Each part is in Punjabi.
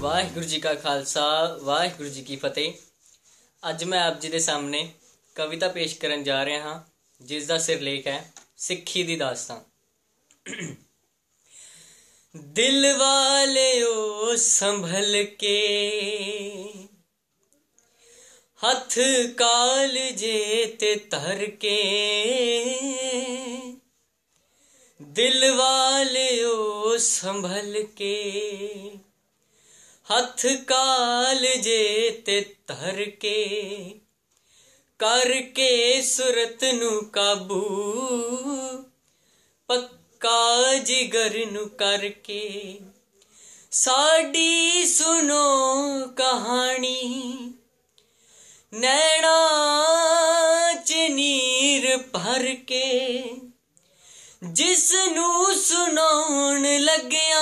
ਵਾਹਿਗੁਰੂ ਜੀ ਕਾ ਖਾਲਸਾ ਵਾਹਿਗੁਰੂ ਜੀ ਕੀ ਫਤਿਹ ਅੱਜ ਮੈਂ ਆਪ ਜੀ ਦੇ ਸਾਹਮਣੇ ਕਵਿਤਾ ਪੇਸ਼ ਕਰਨ ਜਾ ਰਿਹਾ ਹਾਂ ਜਿਸ ਦਾ ਸਿਰਲੇਖ ਹੈ ਸਿੱਖੀ ਦੀ ਦਾਸਤਾਨ ਦਿਲ ਵਾਲਿਓ ਸੰਭਲ ਕੇ ਹੱਥ ਕਾਲ ਜੇ ਤੇ ਧਰ ਕੇ ਦਿਲ ਵਾਲਿਓ ਸੰਭਲ ਕੇ ਹੱਥ ਕਾਲ ਜੇ ਤੇ ਧਰ ਕੇ ਕਰਕੇ ਸੁਰਤ ਨੂੰ ਕਾਬੂ ਪੱਕਾ ਜਿਗਰ ਨੂੰ ਕਰਕੇ ਸਾਡੀ ਸੁਨੋ ਕਹਾਣੀ ਨੈਣਾ ਚ ਭਰ ਕੇ ਜਿਸ ਨੂੰ ਸੁਣਾਉਣ ਲੱਗਿਆ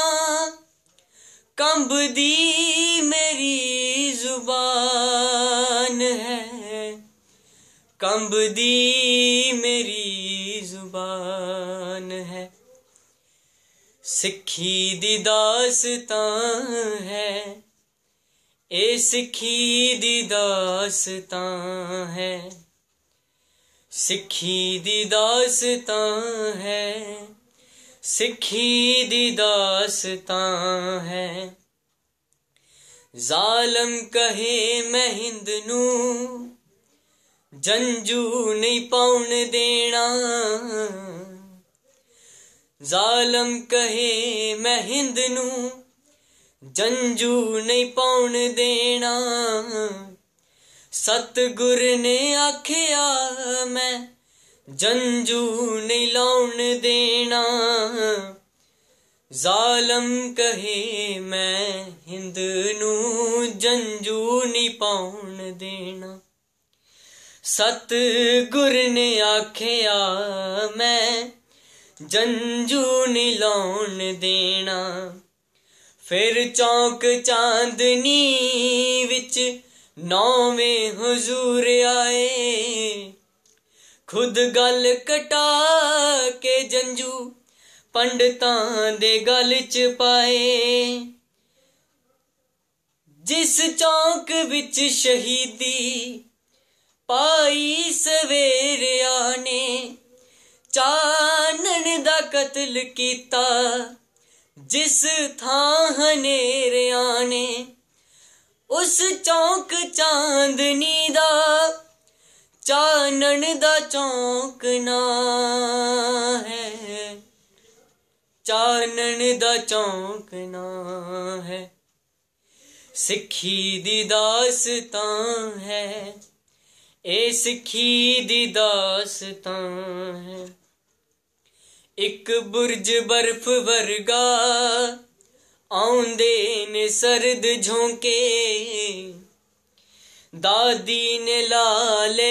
ਕੰਬਦੀ ਮੇਰੀ ਜ਼ੁਬਾਨ ਹੈ ਕੰਬਦੀ ਮੇਰੀ ਜ਼ੁਬਾਨ ਹੈ ਸਿੱਖੀ ਦੀ ਦਾਸਤਾਂ ਹੈ ਇਹ ਸਿੱਖੀ ਦੀ ਦਾਸਤਾਂ ਹੈ ਸਿੱਖੀ ਦੀ ਦਾਸਤਾਂ ਹੈ ਸਿੱਖੀ ਦੀ ਦਾਸਤਾਂ ਹੈ ਜ਼ਾਲਮ ਕਹੇ ਮੈਂ ਹਿੰਦ ਨੂੰ ਜੰਜੂ ਨਹੀਂ ਪਾਉਣ ਦੇਣਾ ਜ਼ਾਲਮ ਕਹੇ ਮੈਂ ਹਿੰਦ ਨੂੰ ਜੰਜੂ ਨਹੀਂ ਪਾਉਣ ਦੇਣਾ ਸਤਗੁਰ ਨੇ ਆਖਿਆ ਮੈਂ ਜੰਜੂ ਨਹੀਂ ਲਾਉਣ ਦੇਣਾ ਜ਼ਾਲਮ ਕਹੇ ਮੈਂ ਹਿੰਦ ਨੂੰ ਜੰਜੂ ਨਹੀਂ ਪਾਉਣ ਦੇਣਾ ਸਤ ਗੁਰ ਨੇ ਆਖਿਆ ਮੈਂ ਜੰਜੂ ਨਹੀਂ ਲਾਉਣ ਦੇਣਾ ਫਿਰ ਚੌਂਕ ਚਾਂਦਨੀ ਵਿੱਚ ਨੌਵੇਂ ਹਜ਼ੂਰ ਆਏ ਖੁਦ ਗੱਲ ਕਟਾ ਕੇ ਜੰਜੂ ਪੰਡਤਾਂ ਦੇ ਗੱਲ ਚ ਪਾਏ ਜਿਸ ਚੌਂਕ ਵਿੱਚ ਸ਼ਹੀਦੀ ਪਾਈ ਸਵੇਰਿਆਂ ਨੇ ਚਾਨਣ ਦਾ ਕਤਲ ਕੀਤਾ ਜਿਸ ਥਾਂ ਹਨੇਰਿਆਂ ਨੇ ਉਸ ਚੌਂਕ ਚਾਂਦਨੀ ਦਾ ਚਾਨਣ ਦਾ ਨਾ ਹੈ ਚਾਨਣ ਦਾ ਨਾ ਹੈ ਸਿੱਖੀ ਦੀ ਦਾਸਤਾਂ ਹੈ ਇਹ ਸਿੱਖੀ ਦੀ ਦਾਸਤਾਂ ਹੈ ਇੱਕ ਬੁਰਜ ਬਰਫ ਵਰਗਾ ਆਉਂਦੇ ਨੇ ਸਰਦ ਝੋਂਕੇ ਦਾਦੀ ਨੇ ਲਾਲੇ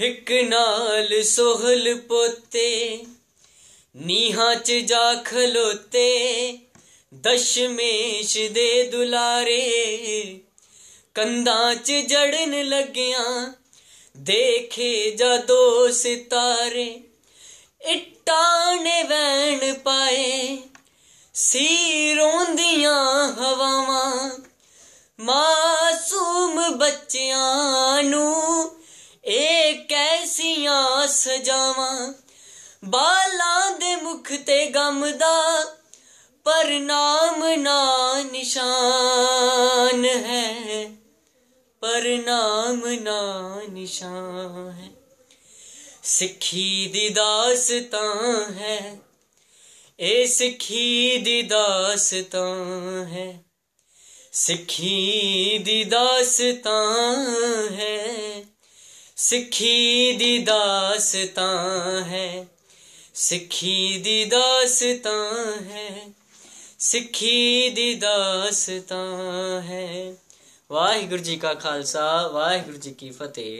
ਹਿੱਕ ਨਾਲ ਸੋਹਲ ਪੋਤੇ ਨੀਹਾਂ 'ਚ ਜਾ ਖਲੋਤੇ ਦਸ਼ਮੇਸ਼ ਦੇ ਦੁਲਾਰੇ ਕੰਧਾਂ 'ਚ ਜੜਨ ਲੱਗਿਆਂ ਦੇਖੇ ਜਦੋਂ ਸਿਤਾਰੇ ਇੱਟਾਂ ਐਸੀਆਂ ਸਜਾਵਾਂ ਬਾਲਾਂ ਦੇ ਮੁਖ ਤੇ ਗਮ ਦਾ ਪਰ ਨਾਮ ਨਾ ਨਿਸ਼ਾਨ ਹੈ ਪਰ ਨਾਮ ਨਾ ਨਿਸ਼ਾਨ ਹੈ ਸਿੱਖੀ ਦੀ ਦਾਸਤਾਂ ਹੈ ਏ ਸਿੱਖੀ ਦੀ ਦਾਸਤਾਂ ਹੈ ਸਿੱਖੀ ਦੀ ਦਾਸਤਾਂ ਹੈ ਸਿੱਖੀ ਦੀ ਦਾਸਤਾਂ ਹੈ ਸਿੱਖੀ ਦੀ ਦਾਸਤਾਂ ਹੈ ਸਿੱਖੀ ਦੀ ਦਾਸਤਾਂ ਹੈ ਵਾਹਿਗੁਰੂ ਜੀ ਕਾ ਖਾਲਸਾ ਵਾਹਿਗੁਰੂ ਜੀ ਕੀ ਫਤਿਹ